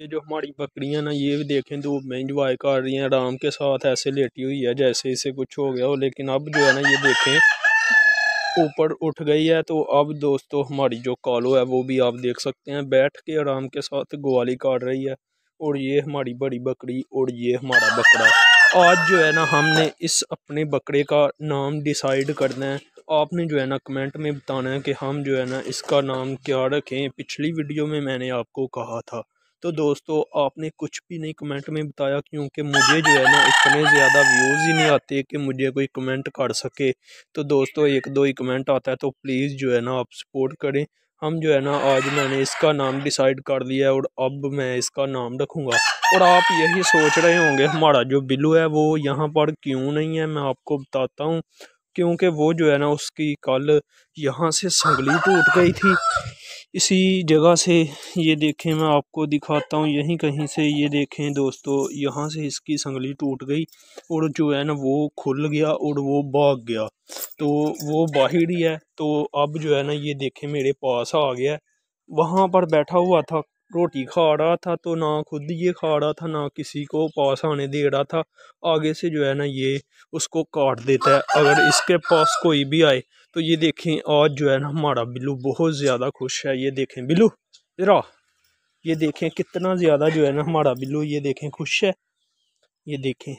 ये जो हमारी बकरियां ना ये भी देखें धूप में इंजॉय कर रही हैं आराम के साथ ऐसे लेटी हुई है जैसे इसे कुछ हो गया हो लेकिन अब जो है ना ये देखें ऊपर उठ गई है तो अब दोस्तों हमारी जो कॉलो है वो भी आप देख सकते हैं बैठ के आराम के साथ ग्वाली काट रही है और ये हमारी बड़ी बकरी और ये हमारा बकरा आज जो है ना हमने इस अपने बकरे का नाम डिसाइड करना है आपने जो है ना कमेंट में बताना है कि हम जो है ना इसका नाम क्या रखें पिछली वीडियो में मैंने आपको कहा था तो दोस्तों आपने कुछ भी नहीं कमेंट में बताया क्योंकि मुझे जो है ना इतने ज़्यादा व्यूज़ ही नहीं आते कि मुझे कोई कमेंट कर सके तो दोस्तों एक दो ही कमेंट आता है तो प्लीज़ जो है ना आप सपोर्ट करें हम जो है ना आज मैंने इसका नाम डिसाइड कर लिया और अब मैं इसका नाम रखूँगा और आप यही सोच रहे होंगे हमारा जो बिलू है वो यहाँ पर क्यों नहीं है मैं आपको बताता हूँ क्योंकि वो जो है ना उसकी कल यहाँ से संगली टूट गई थी इसी जगह से ये देखें मैं आपको दिखाता हूँ यहीं कहीं से ये देखें दोस्तों यहाँ से इसकी संगली टूट गई और जो है ना वो खुल गया और वो भाग गया तो वो बाहर ही है तो अब जो है ना ये देखें मेरे पास आ गया वहाँ पर बैठा हुआ था रोटी खा रहा था तो ना खुद ये खा रहा था ना किसी को पास आने दे रहा था आगे से जो है ना ये उसको काट देता है अगर इसके पास कोई भी आए तो ये देखें आज जो है ना हमारा बिल्लू बहुत ज़्यादा खुश है ये देखें बिल्लू इरा ये देखें कितना ज़्यादा जो है ना हमारा बिल्लू ये देखें खुश है ये देखें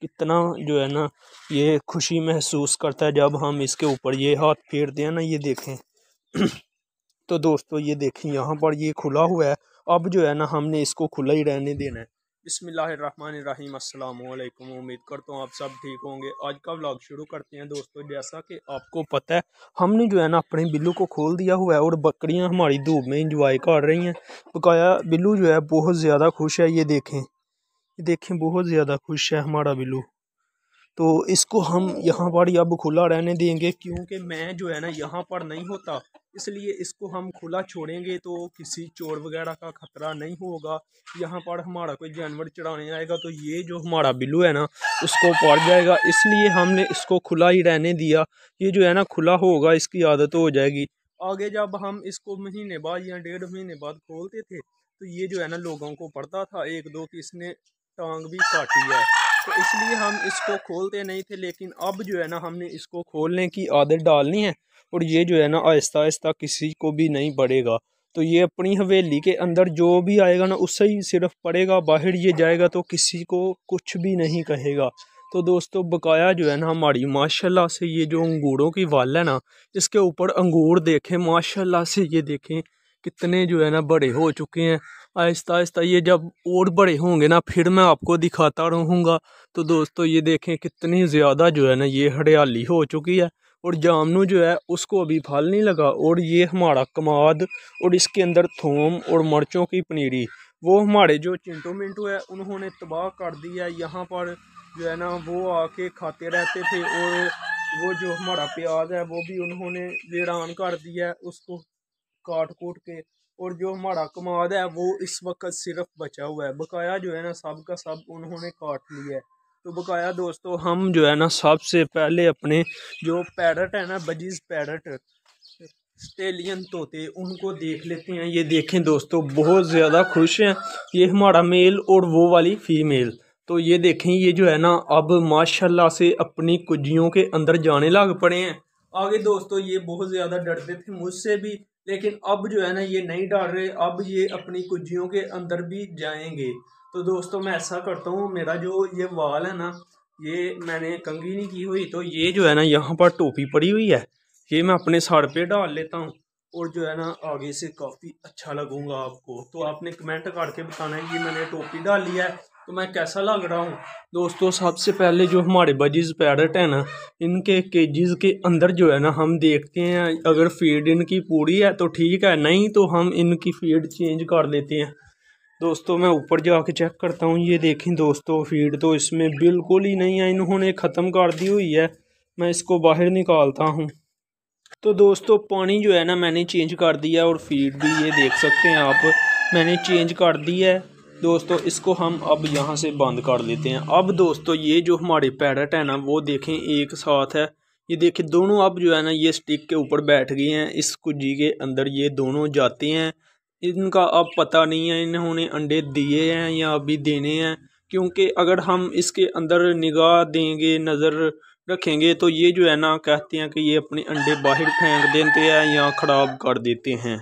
कितना जो है ना ये खुशी महसूस करता है जब हम इसके ऊपर ये हाथ फेरते हैं ना ये देखें तो दोस्तों ये देखें यहाँ पर ये खुला हुआ है अब जो है ना हमने इसको खुला ही रहने देना है बसमीम अल्लाम उम्मीद करता हूँ आप सब ठीक होंगे आज का व्लॉग शुरू करते हैं दोस्तों जैसा कि आपको पता है हमने जो है ना अपने बिल्लू को खोल दिया हुआ है और बकरियाँ हमारी धूप में इंजॉय कर रही हैं बकाया बिल्लू जो है बहुत ज़्यादा खुश है ये देखें ये देखें बहुत ज़्यादा खुश है हमारा बिल्लू तो इसको हम यहाँ पर अब खुला रहने देंगे क्योंकि मैं जो है ना यहाँ पर नहीं होता इसलिए इसको हम खुला छोड़ेंगे तो किसी चोर वगैरह का खतरा नहीं होगा यहाँ पर हमारा कोई जानवर चढ़ाने आएगा तो ये जो हमारा बिल्लू है ना उसको पड़ जाएगा इसलिए हमने इसको खुला ही रहने दिया ये जो है ना खुला होगा इसकी आदत हो जाएगी आगे जब हम इसको महीने बाद या डेढ़ महीने बाद खोलते थे तो ये जो है ना लोगों को पड़ता था एक दो कि इसने टांग भी काटी है तो इसलिए हम इसको खोलते नहीं थे लेकिन अब जो है ना हमने इसको खोलने की आदत डालनी है और ये जो है ना आहिस्ता आहिस्ता किसी को भी नहीं पड़ेगा तो ये अपनी हवेली के अंदर जो भी आएगा ना उससे ही सिर्फ पड़ेगा बाहर ये जाएगा तो किसी को कुछ भी नहीं कहेगा तो दोस्तों बकाया जो है ना हमारी माशाल्लाह से ये जो अंगूरों की वाल है ना इसके ऊपर अंगूर देखें माशाल्लाह से ये देखें कितने जो है ना बड़े हो चुके हैं आहिस्ता आहिस्ता ये जब और बड़े होंगे ना फिर मैं आपको दिखाता रहूँगा तो दोस्तों ये देखें कितनी ज़्यादा जो है ना ये हरियाली हो चुकी है और जामनू जो है उसको अभी फल नहीं लगा और ये हमारा कमाद और इसके अंदर थोम और मर्चों की पनीरी वो हमारे जो चिंटू मिंटू है उन्होंने तबाह कर दिया है यहाँ पर जो है ना वो आके खाते रहते थे और वो जो हमारा प्याज है वो भी उन्होंने वीरान कर दिया है उसको काट कूट के और जो हमारा कमाद है वो इस वक्त सिर्फ बचा हुआ है बकाया जो है ना सब का सब उन्होंने काट लिया है तो बकाया दोस्तों हम जो है ना सबसे पहले अपने जो पैरट है ना बजीज पैरट स्टेलियन तोते उनको देख लेते हैं ये देखें दोस्तों बहुत ज़्यादा खुश हैं ये हमारा मेल और वो वाली फ़ीमेल तो ये देखें ये जो है ना अब माशाल्लाह से अपनी कुजियों के अंदर जाने लग पड़े हैं आगे दोस्तों ये बहुत ज़्यादा डरते थे मुझसे भी लेकिन अब जो है ना ये नहीं डाल रहे अब ये अपनी कुजियों के अंदर भी जाएंगे तो दोस्तों मैं ऐसा करता हूँ मेरा जो ये वाल है ना ये मैंने कंगी नहीं की हुई तो ये जो है ना यहाँ पर टोपी पड़ी हुई है ये मैं अपने सर पे डाल लेता हूँ और जो है ना आगे से काफ़ी अच्छा लगूंगा आपको तो आपने कमेंट करके बताना है कि मैंने टोपी डाली है तो मैं कैसा लग रहा हूँ दोस्तों सबसे पहले जो हमारे बजीज पैरट है ना इनके केजीज के अंदर जो है ना हम देखते हैं अगर फीड इनकी पूरी है तो ठीक है नहीं तो हम इनकी फीड चेंज कर देते हैं दोस्तों मैं ऊपर जाके चेक करता हूँ ये देखें दोस्तों फीड तो इसमें बिल्कुल ही नहीं है इन्होंने ख़त्म कर दी हुई है मैं इसको बाहर निकालता हूँ तो दोस्तों पानी जो है ना मैंने चेंज कर दिया और फीड भी ये देख सकते हैं आप मैंने चेंज कर दी है दोस्तों इसको हम अब यहाँ से बंद कर लेते हैं अब दोस्तों ये जो हमारे पैरट है ना वो देखें एक साथ है ये देखिए दोनों अब जो है ना ये स्टिक के ऊपर बैठ गए हैं इस कुजी के अंदर ये दोनों जाते हैं इनका अब पता नहीं है इन्होंने अंडे दिए हैं या अभी देने हैं क्योंकि अगर हम इसके अंदर निगाह देंगे नज़र रखेंगे तो ये जो है ना कहते हैं कि ये अपने अंडे बाहर फेंक देते हैं या ख़राब कर देते हैं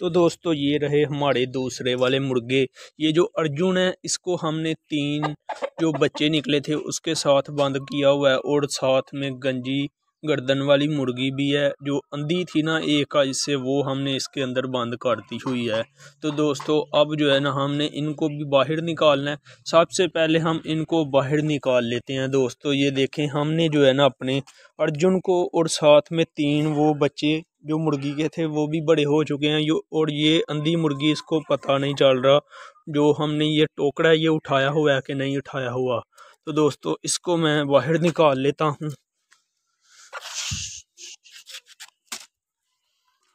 तो दोस्तों ये रहे हमारे दूसरे वाले मुर्गे ये जो अर्जुन है इसको हमने तीन जो बच्चे निकले थे उसके साथ बंद किया हुआ है और साथ में गंजी गर्दन वाली मुर्गी भी है जो अंधी थी ना एक आज से वो हमने इसके अंदर बंद कर दी हुई है तो दोस्तों अब जो है ना हमने इनको भी बाहर निकालना है सबसे पहले हम इनको बाहर निकाल लेते हैं दोस्तों ये देखें हमने जो है ना अपने अर्जुन को और साथ में तीन वो बच्चे जो मुर्गी के थे वो भी बड़े हो चुके हैं यो और ये अंधी मुर्गी इसको पता नहीं चल रहा जो हमने ये टोकरा ये उठाया हुआ है कि नहीं उठाया हुआ तो दोस्तों इसको मैं बाहर निकाल लेता हूँ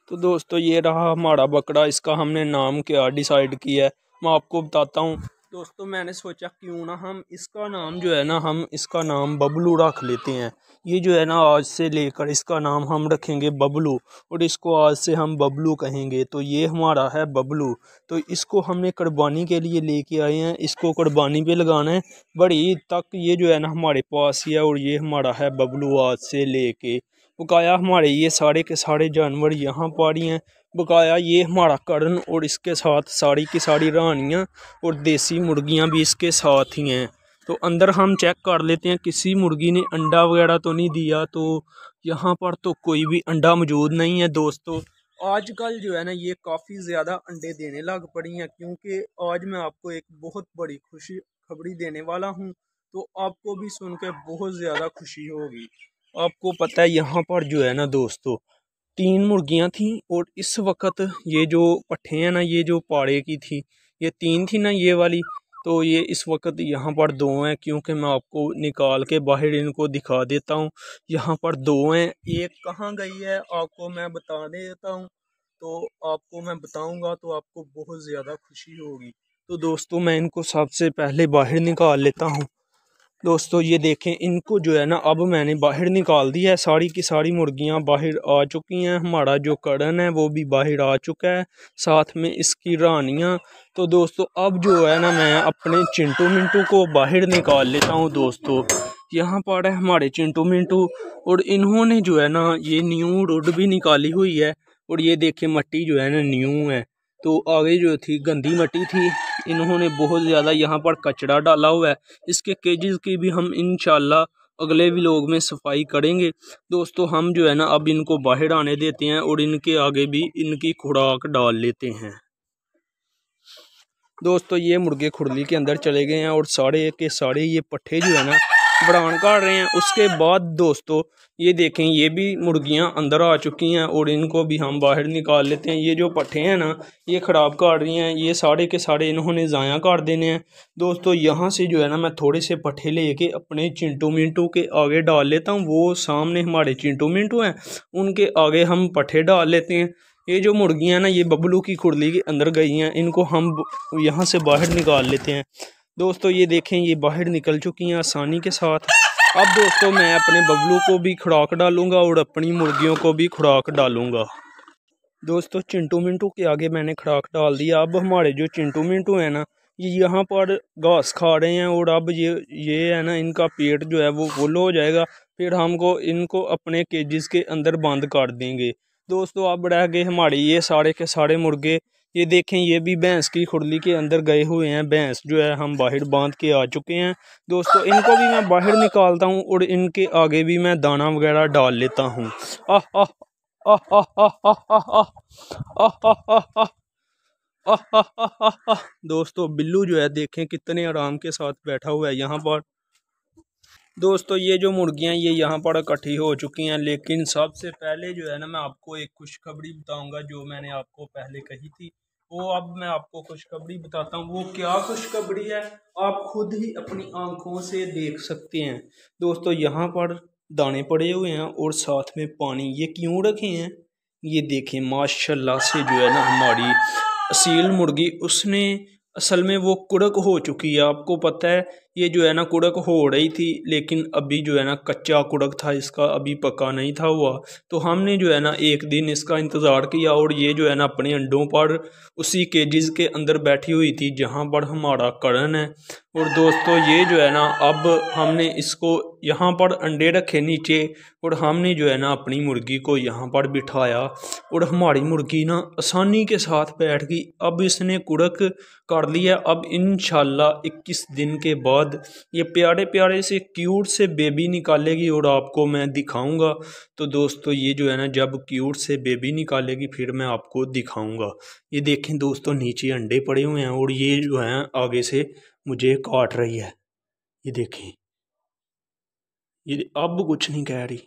तो दोस्तों ये रहा हमारा बकरा इसका हमने नाम क्या डिसाइड किया है मैं आपको बताता हूँ दोस्तों मैंने सोचा क्यों ना हम इसका नाम जो है ना हम इसका नाम बबलू रख लेते हैं ये जो है ना आज से लेकर इसका नाम हम रखेंगे बबलू और इसको आज से हम बबलू कहेंगे तो ये हमारा है बबलू तो इसको हमने कुर्बानी के लिए लेके आए हैं इसको कुर्बानी पे लगाना है बड़ी तक ये जो है ना हमारे पास ही है और ये हमारा है बबलू आज से ले पकाया हमारे ये सारे के सारे जानवर यहाँ पर ही हैं बकाया ये हमारा कर्न और इसके साथ साड़ी की साड़ी रानियाँ और देसी मुर्गियाँ भी इसके साथ ही हैं तो अंदर हम चेक कर लेते हैं किसी मुर्गी ने अंडा वगैरह तो नहीं दिया तो यहाँ पर तो कोई भी अंडा मौजूद नहीं है दोस्तों आजकल जो है ना ये काफ़ी ज़्यादा अंडे देने लग पड़ी हैं क्योंकि आज मैं आपको एक बहुत बड़ी खुशी खबरी देने वाला हूँ तो आपको भी सुन के बहुत ज़्यादा खुशी होगी आपको पता है यहाँ पर जो है ना दोस्तों तीन मुर्गियां थी और इस वक्त ये जो पट्ठे हैं ना ये जो पाड़े की थी ये तीन थी ना ये वाली तो ये इस वक्त यहाँ पर दो हैं क्योंकि मैं आपको निकाल के बाहर इनको दिखा देता हूँ यहाँ पर दो हैं एक कहाँ गई है आपको मैं बता देता हूँ तो आपको मैं बताऊँगा तो आपको बहुत ज़्यादा खुशी होगी तो दोस्तों मैं इनको सबसे पहले बाहर निकाल लेता हूँ दोस्तों ये देखें इनको जो है ना अब मैंने बाहर निकाल दिया है सारी की सारी मुर्गियाँ बाहर आ चुकी हैं हमारा जो कड़न है वो भी बाहर आ चुका है साथ में इसकी रानियाँ तो दोस्तों अब जो है ना मैं अपने चिंटू मिंटू को बाहर निकाल लेता हूँ दोस्तों यहाँ पर है हमारे चिंटू मिंटू और इन्होंने जो है ना ये न्यू रोड भी निकाली हुई है और ये देखें मट्टी जो है ना न्यू है तो आगे जो थी गंदी मट्टी थी इन्होंने बहुत ज़्यादा यहाँ पर कचरा डाला हुआ है इसके केजेस की भी हम इन अगले भी लोग में सफाई करेंगे दोस्तों हम जो है ना अब इनको बाहर आने देते हैं और इनके आगे भी इनकी खुराक डाल लेते हैं दोस्तों ये मुर्गे खुरली के अंदर चले गए हैं और सारे के सारे ये पट्ठे जो है ना बढ़ावन काट रहे हैं उसके बाद दोस्तों ये देखें ये भी मुर्गियां अंदर आ चुकी हैं और इनको भी हम बाहर निकाल लेते हैं ये जो पट्ठे हैं ना ये ख़राब काट रही हैं ये सारे के सारे इन्होंने ज़ाया काट देने हैं दोस्तों यहाँ से जो है ना मैं थोड़े से पट्ठे लेके अपने चिंटू मिंटू के आगे डाल लेता हूँ वो सामने हमारे चिंटू मिंटू हैं उनके आगे हम पट्ठे डाल लेते हैं ये जो मुर्गियाँ ना ये बबलू की खुरली के अंदर गई हैं इनको हम यहाँ से बाहर निकाल लेते हैं दोस्तों ये देखें ये बाहर निकल चुकी हैं आसानी के साथ अब दोस्तों मैं अपने बबलू को भी खुराक डालूंगा और अपनी मुर्गियों को भी खुराक डालूंगा दोस्तों चिंटू मिंटू के आगे मैंने खुराक डाल दिया अब हमारे जो चिंटू मिंटू है ना ये यहाँ पर घास खा रहे हैं और अब ये ये है ना इनका पेट जो है वो फुल हो जाएगा फिर हमको इनको अपने केजिस के अंदर बंद कर देंगे दोस्तों अब रह गए हमारे ये सारे के सारे मुर्गे ये देखें ये भी भैंस की खुरली के अंदर गए हुए हैं भैंस जो है हम बाहर बांध के आ चुके हैं दोस्तों इनको भी मैं बाहर निकालता हूँ और इनके आगे भी मैं दाना वगैरह डाल लेता हूँ आह आह आह आह आह आह आह आह दोस्तों बिल्लू जो है देखें कितने आराम के साथ बैठा हुआ है यहाँ पर दोस्तों ये जो मुर्गियाँ ये यहाँ पर इकट्ठी हो चुकी हैं लेकिन सबसे पहले जो है ना मैं आपको एक खुशखबरी बताऊंगा जो मैंने आपको पहले कही थी वो अब मैं आपको खुशखबरी बताता हूँ वो क्या खुशखबरी है आप खुद ही अपनी आंखों से देख सकते हैं दोस्तों यहाँ पर दाने पड़े हुए हैं और साथ में पानी ये क्यों रखे हैं ये देखें माशाल्लाह से जो है ना हमारी असील मुर्गी उसने असल में वो कुड़क हो चुकी है आपको पता है ये जो है ना कुड़क हो रही थी लेकिन अभी जो है ना कच्चा कुड़क था इसका अभी पका नहीं था हुआ तो हमने जो है ना एक दिन इसका इंतज़ार किया और ये जो है ना अपने अंडों पर उसी केजिज़ के अंदर बैठी हुई थी जहाँ पर हमारा करण है और दोस्तों ये जो है ना अब हमने इसको यहाँ पर अंडे रखे नीचे और हमने जो है ना अपनी मुर्गी को यहाँ पर बिठाया और हमारी मुर्गी ना आसानी के साथ बैठ गई अब इसने कुड़क कर लिया अब इन इक्कीस दिन के बाद बाद ये प्यारे प्यारे से क्यूट से बेबी निकालेगी और आपको मैं दिखाऊंगा तो दोस्तों ये जो है ना जब क्यूट से बेबी निकालेगी फिर मैं आपको दिखाऊंगा ये देखें दोस्तों नीचे अंडे पड़े हुए हैं और ये जो है आगे से मुझे काट रही है ये देखें ये अब कुछ नहीं कह रही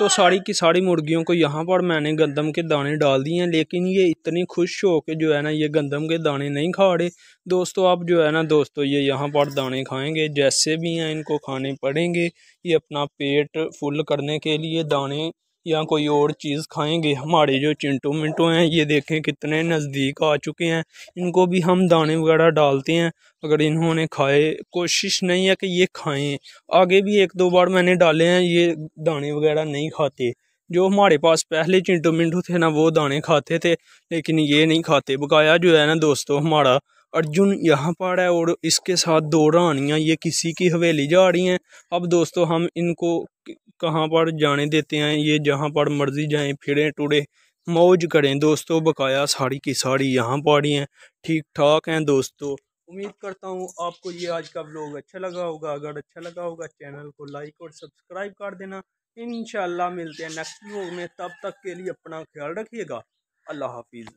तो सारी की सारी मुर्गियों को यहाँ पर मैंने गंदम के दाने डाल दिए हैं लेकिन ये इतनी खुश हो के जो है ना ये गंदम के दाने नहीं खा रहे दोस्तों आप जो है ना दोस्तों ये यहाँ पर दाने खाएंगे जैसे भी हैं इनको खाने पड़ेंगे ये अपना पेट फुल करने के लिए दाने या कोई और चीज़ खाएंगे हमारे जो चिंटू मिंटू हैं ये देखें कितने नज़दीक आ चुके हैं इनको भी हम दाने वगैरह डालते हैं अगर इन्होंने खाए कोशिश नहीं है कि ये खाएं आगे भी एक दो बार मैंने डाले हैं ये दाने वगैरह नहीं खाते जो हमारे पास पहले चिंटू मिंटू थे ना वो दाने खाते थे लेकिन ये नहीं खाते बकाया जो है ना दोस्तों हमारा अर्जुन यहाँ पर है और इसके साथ दो रानियाँ ये किसी की हवेली जा रही हैं अब दोस्तों हम इनको कहाँ पर जाने देते हैं ये जहाँ पर मर्जी जाएं फिरें टूड़े मौज करें दोस्तों बकाया साड़ी की साड़ी यहाँ पर ही हैं ठीक ठाक हैं दोस्तों उम्मीद करता हूँ आपको ये आज का ब्लॉग अच्छा लगा होगा अगर अच्छा लगा होगा चैनल को लाइक और सब्सक्राइब कर देना इन मिलते हैं नेक्स्ट ब्लॉग में तब तक के लिए अपना ख्याल रखिएगा अल्लाह हाफिज़